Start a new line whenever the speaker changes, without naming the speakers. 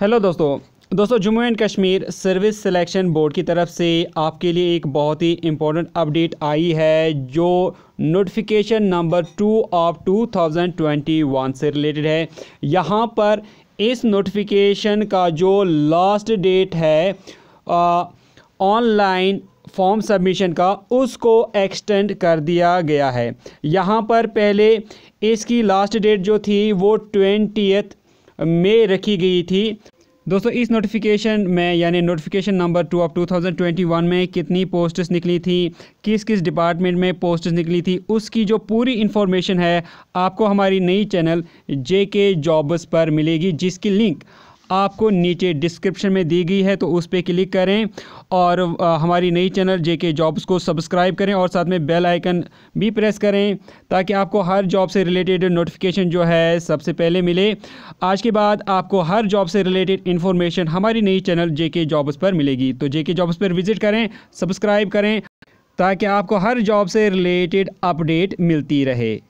hello दोस्तों दोस्तों Jammu and Kashmir service selection board की तरफ से आपके लिए एक बहुत ही इम्पोर्टेंट अपडेट आई है जो नोटिफिकेशन नंबर टू ऑफ 2021 से रिलेटेड है यहाँ पर इस नोटिफिकेशन का जो लास्ट डेट है ऑनलाइन फॉर्म सबमिशन का उसको एक्सटेंड कर दिया गया है यहाँ पर पहले इसकी लास्ट डेट जो थी वो ट्वेंटीथ में रखी गई थी दोस्तों इस नोटिफिकेशन में यानी नोटिफिकेशन नंबर टू ऑफ 2021 में कितनी पोस्ट्स निकली थी किस किस डिपार्टमेंट में पोस्ट निकली थी उसकी जो पूरी इन्फॉर्मेशन है आपको हमारी नई चैनल जे के जॉब्स पर मिलेगी जिसकी लिंक आपको नीचे डिस्क्रिप्शन में दी गई है तो उस पर क्लिक करें और हमारी नई चैनल जे के जॉब्स को सब्सक्राइब करें और साथ में बेल आइकन भी प्रेस करें ताकि आपको हर जॉब से रिलेटेड नोटिफिकेशन जो है सबसे पहले मिले आज के बाद आपको हर जॉब से रिलेटेड इन्फॉर्मेशन हमारी नई चैनल जे के जॉब्स पर मिलेगी तो जे के जॉब्स पर विजिट करें सब्सक्राइब करें ताकि आपको हर जॉब से रिलेटेड अपडेट मिलती रहे